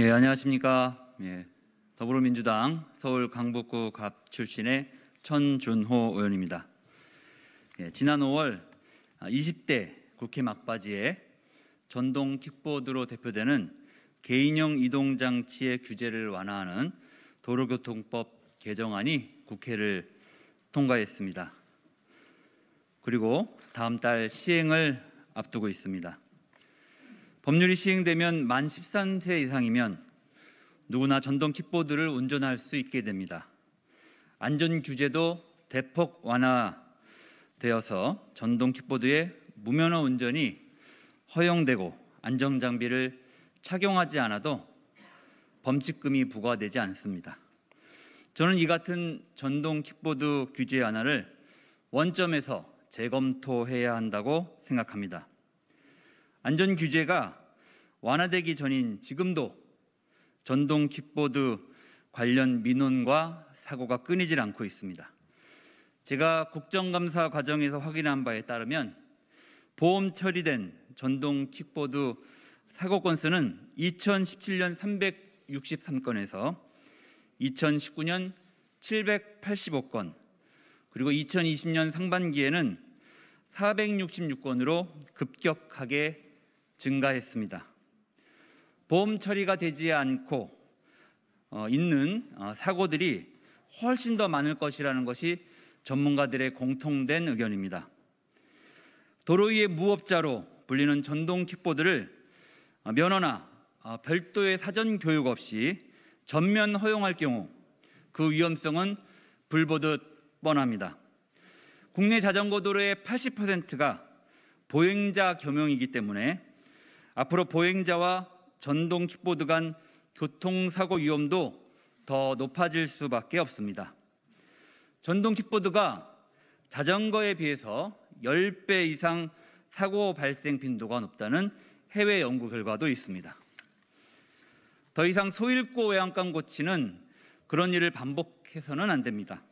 예, 안녕하십니까. 예, 더불어민주당 서울 강북구 갑 출신의 천준호 의원입니다. 예, 지난 5월 20대 국회 막바지에 전동 킥보드로 대표되는 개인형 이동 장치의 규제를 완화하는 도로교통법 개정안이 국회를 통과했습니다. 그리고 다음 달 시행을 앞두고 있습니다. 법률이 시행되면 만 13세 이상이면 누구나 전동 킥보드를 운전할 수 있게 됩니다. 안전 규제도 대폭 완화되어서 전동 킥보드의 무면허 운전이 허용되고 안전 장비를 착용하지 않아도 범칙금이 부과되지 않습니다. 저는 이 같은 전동 킥보드 규제 완화를 원점에서 재검토해야 한다고 생각합니다. 안전 규제가 완화되기 전인 지금도 전동 킥보드 관련 민원과 사고가 끊이질 않고 있습니다. 제가 국정감사 과정에서 확인한 바에 따르면 보험 처리된 전동 킥보드 사고 건수는 2017년 363건에서 2019년 785건, 그리고 2020년 상반기에는 466건으로 급격하게 증가했습니다. 보험 처리가 되지 않고 어, 있는 어, 사고들이 훨씬 더 많을 것이라는 것이 전문가들의 공통된 의견입니다. 도로 위의 무업자로 불리는 전동 킥보드를 어, 면허나 별도의 사전 교육 없이 전면 허용할 경우 그 위험성은 불보듯 뻔합니다. 국내 자전거 도로의 80%가 보행자 겸용이기 때문에 앞으로 보행자와 전동 킥보드 간 교통사고 위험도 더 높아질 수밖에 없습니다. 전동 킥보드가 자전거에 비해서 10배 이상 사고 발생 빈도가 높다는 해외 연구 결과도 있습니다. 더 이상 소일고 외양간 고치는 그런 일을 반복해서는 안 됩니다.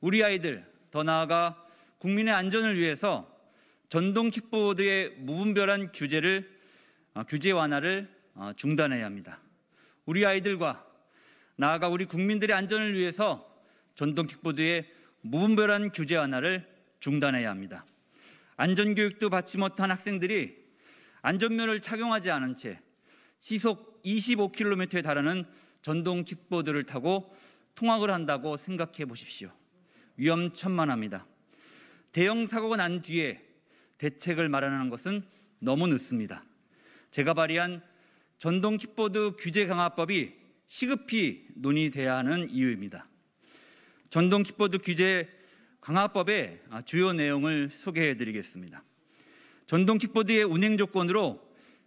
우리 아이들, 더 나아가 국민의 안전을 위해서 전동 킥보드의 무분별한 규제를 어, 규제 완화를 어, 중단해야 합니다. 우리 아이들과 나아가 우리 국민들의 안전을 위해서 전동 킥보드의 무분별한 규제 완화를 중단해야 합니다. 안전 교육도 받지 못한 학생들이 안전면을 착용하지 않은 채 시속 25km에 달하는 전동 킥보드를 타고 통학을 한다고 생각해 보십시오. 위험천만합니다. 대형 사고가 난 뒤에 대책을 마련하는 것은 너무 늦습니다. 제가 발의한 전동 킥보드 규제 강화법이 시급히 논의돼야 하는 이유입니다. 전동 킥보드 규제 강화법의 주요 내용을 소개해 드리겠습니다. 전동 킥보드의 운행 조건으로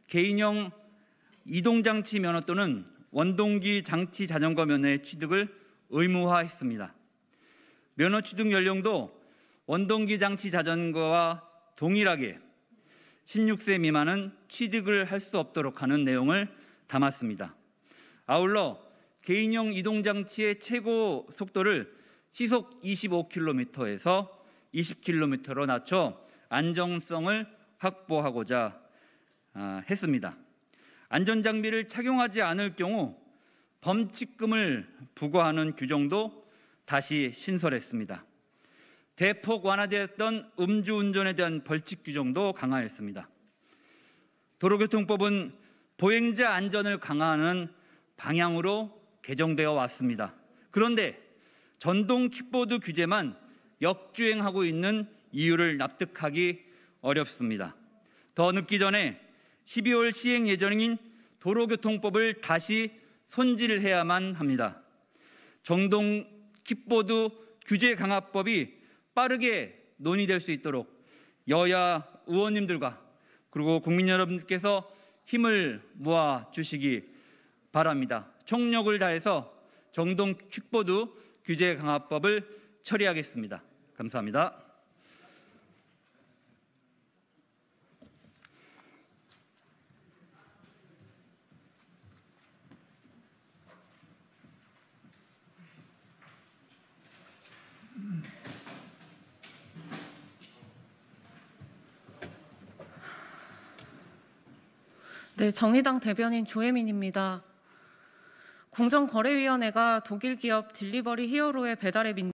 개인형 이동장치 면허 또는 원동기 장치 자전거 면허의 취득을 의무화했습니다. 면허 취득 연령도 원동기 장치 자전거와 동일하게 16세 미만은 취득을 할 수 없도록 하는 내용을 담았습니다. 아울러 개인용 이동 장치의 최고 속도를 시속 25km에서 20km로 낮춰 안정성을 확보하고자 아, 했습니다. 안전 장비를 착용하지 않을 경우 범칙금을 부과하는 규정도 다시 신설했습니다. 대폭 완화되었던 음주운전에 대한 벌칙 규정도 강화했습니다. 도로교통법은 보행자 안전을 강화하는 방향으로 개정되어 왔습니다. 그런데 전동 킥보드 규제만 역주행하고 있는 이유를 납득하기 어렵습니다. 더 늦기 전에 12월 시행 예정인 도로교통법을 다시 손질해야만 합니다. 전동 킥보드 규제 강화법이 빠르게 논의될 수 있도록 여야 의원님들과 그리고 국민 여러분께서 힘을 모아 주시기 바랍니다. 총력을 다해서 정동 킥보드 규제 강화법을 처리하겠습니다. 감사합니다. 네, 정의당 대변인 조혜민입니다. 공정거래위원회가 독일 기업 딜리버리 히어로의 배달앱 인